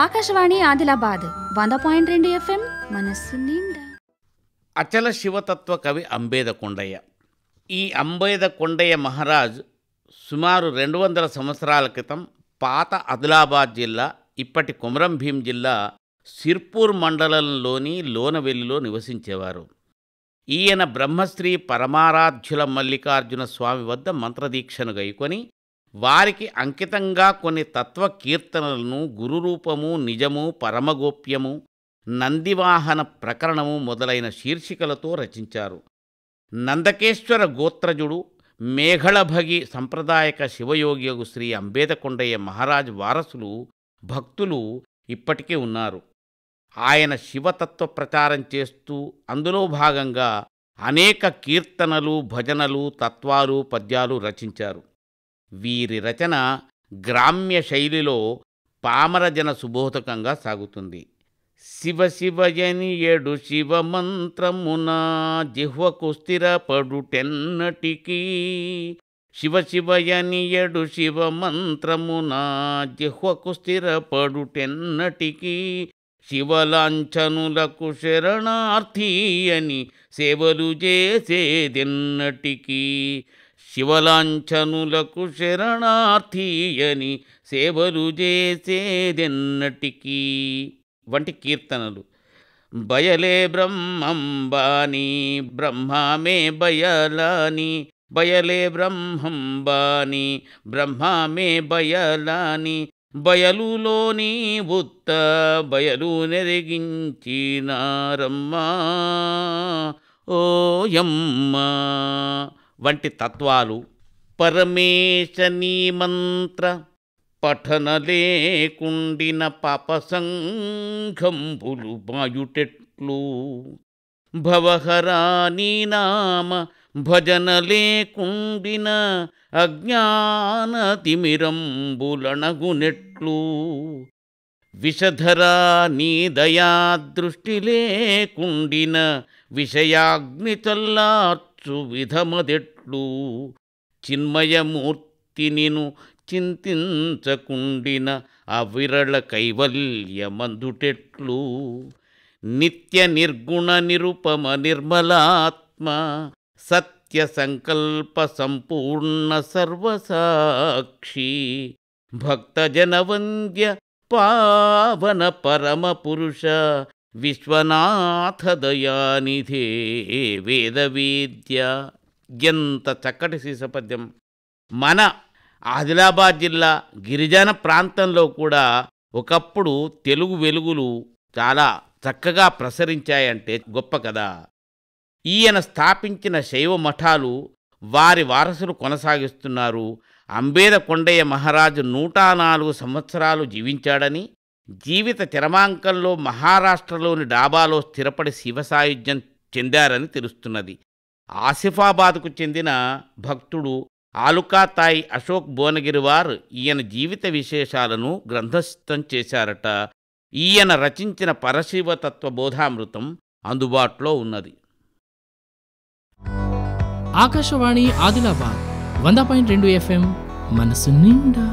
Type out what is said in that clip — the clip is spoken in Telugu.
ఆకాశవాణి ఆదిలాబాద్ వంద పాయింట్ రెండు ఎఫ్ఎం మనస్సు నిండా అచల శివతత్వ కవి అంబేద కొండయ్య ఈ అంబేద కొండయ్య మహారాజ్ సుమారు రెండు వందల సంవత్సరాల క్రితం పాత ఆదిలాబాద్ జిల్లా ఇప్పటి కొమరం భీం జిల్లా సిర్పూర్ మండలంలోని లోనవెల్లిలో నివసించేవారు ఈయన బ్రహ్మశ్రీ పరమారాధ్యుల మల్లికార్జున స్వామి వద్ద మంత్రదీక్షను గైకొని వారికి అంకితంగా కొన్ని తత్వకీర్తనలను గురురూపము నిజము పరమగోప్యము నందివాహన ప్రకరణము మొదలైన శీర్షికలతో రచించారు నందకేశ్వర గోత్రజుడు మేఘళభగి సంప్రదాయక శివయోగియగు శ్రీ అంబేదకొండయ్య మహారాజ్ వారసులు భక్తులు ఇప్పటికే ఉన్నారు ఆయన శివతత్వ ప్రచారం చేస్తూ అందులో భాగంగా అనేక కీర్తనలు భజనలు తత్వాలు పద్యాలు రచించారు వీరి రచన గ్రామ్య శైలిలో పామరజన సుబోధకంగా సాగుతుంది శివ శివయని ఏడు శివ మంత్రమున జిహ్వకు స్థిరపడుటెన్నటికీ శివ శివయని ఎడు శివ మంత్రమున జిహ్వకు స్థిరపడుటెన్నటికీ శివలాంఛనులకు శరణార్థి అని సేవలు చేసేదెన్నటికీ శివలాంఛనులకు శరణార్థీయని సేవలు చేసేదెన్నటికీ వంటి కీర్తనలు బయలే బ్రహ్మంబాని బ్రహ్మామే బయలాని బయలే బ్రహ్మంబాని బ్రహ్మామే బయలాని బయలులోని ఉత్త బయలు నెరిగించినారమ్మా ఓయమ్మా వంటి తత్వాలు పరమేశ నీ మంత్ర పఠన లేకుండిన పాపసంఘంబులు బాయుటెట్లు భవహరాని నామ భజన లేకుండిన తిమిరంబులనగునెట్లు విషధరా నీ దయా దృష్టి లేకుండిన విషయాగ్ని చల్లార్చు విధమదెట్లు చెట్లు చిన్మయమూర్తి నిను చింతించకుండిన అవిరళ కైవల్యమందుటెట్లు నిత్య నిర్గుణ నిరుపమ నిర్మలాత్మ సత్య సంకల్ప సంపూర్ణ సర్వసాక్షి భక్తజనవంద్య పవన పరమ పురుష విశ్వనాథ దయానిధే వేద ఎంత చక్కటి సీసపద్యం మన ఆదిలాబాద్ జిల్లా గిరిజన ప్రాంతంలో కూడా ఒకప్పుడు తెలుగు వెలుగులు చాలా చక్కగా ప్రసరించాయంటే గొప్ప కదా ఈయన స్థాపించిన శైవ మఠాలు వారి వారసులు కొనసాగిస్తున్నారు అంబేద కొండయ్య మహారాజు నూట నాలుగు సంవత్సరాలు జీవించాడని జీవిత తిరమాంకంలో మహారాష్ట్రలోని డాబాలో స్థిరపడి శివసాయుధ్యం చెందారని తెలుస్తున్నది ఆసిఫాబాద్కు చెందిన భక్తుడు ఆలుకాతాయి అశోక్ భువనగిరివార్ ఈయన జీవిత విశేషాలను గ్రంథస్థం చేశారట ఈయన రచించిన పరశివతత్వ బోధామృతం అందుబాటులో ఉన్నది ఆకాశవాణి ఆదిలాబాద్ వంద పాయింట్ రెండు ఎఫ్ఎం మనసు నిండా